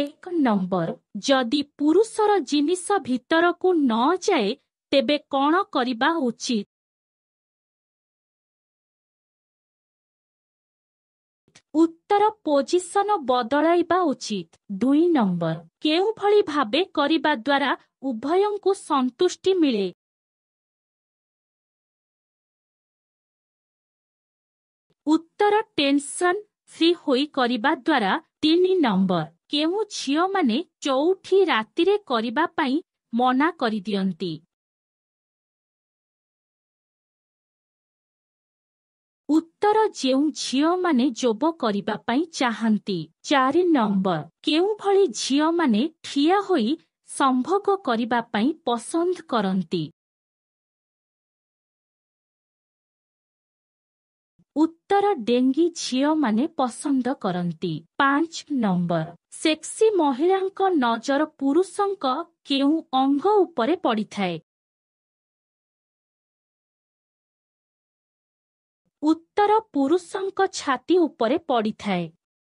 ଏକ ନମ୍ବର ଯଦି ପୁରୁଷର ଜିନିଷ ଭିତରକୁ ନ ଯାଏ ତେବେ କ'ଣ କରିବା ଉଚିତ ଉତ୍ତର ପୋଜିସନ ବଦଳାଇବା ଉଚିତ ଦୁଇ ନମ୍ବର କେଉଁଭଳି ଭାବେ କରିବା ଦ୍ୱାରା ଉଭୟଙ୍କୁ ସନ୍ତୁଷ୍ଟି ମିଳେ ଉତ୍ତର ଟେନସନ ଶ୍ରୀ ହୋଇ କରିବା ଦ୍ୱାରା ତିନି ନମ୍ବର କେଉଁ ଝିଅମାନେ ଚଉଠି ରାତିରେ କରିବା ପାଇଁ ମନା କରିଦିଅନ୍ତି ଉତ୍ତର ଯେଉଁ ଝିଅମାନେ ଯୋଗ କରିବା ପାଇଁ ଚାହାନ୍ତି ଚାରି ନମ୍ବର କେଉଁଭଳି ଝିଅମାନେ ଠିଆ ହୋଇ ସମ୍ଭୋଗ କରିବା ପାଇଁ ପସନ୍ଦ କରନ୍ତି ଉତ୍ତର ଡେଙ୍ଗି ଝିଅମାନେ ପସନ୍ଦ କରନ୍ତି ପାଞ୍ଚ ନମ୍ବର ସେକ୍ସି ମହିଳାଙ୍କ ନଜର ପୁରୁଷଙ୍କ କେଉଁ ଅଙ୍ଗ ଉପରେ ପଡ଼ିଥାଏ ଉତ୍ତର ପୁରୁଷଙ୍କ ଛାତି ଉପରେ ପଡ଼ିଥାଏ